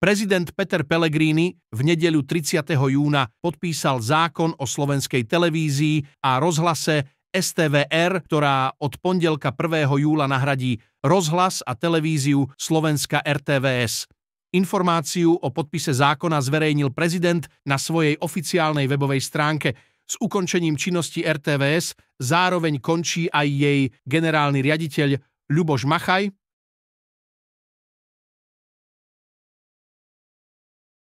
Prezident Peter Pellegrini v nedeľu 30. júna podpísal zákon o slovenskej televízii a rozhlase STVR, ktorá od pondelka 1. júla nahradí rozhlas a televíziu Slovenska RTVS. Informáciu o podpise zákona zverejnil prezident na svojej oficiálnej webovej stránke. S ukončením činnosti RTVS zároveň končí aj jej generálny riaditeľ Ľuboš Machaj,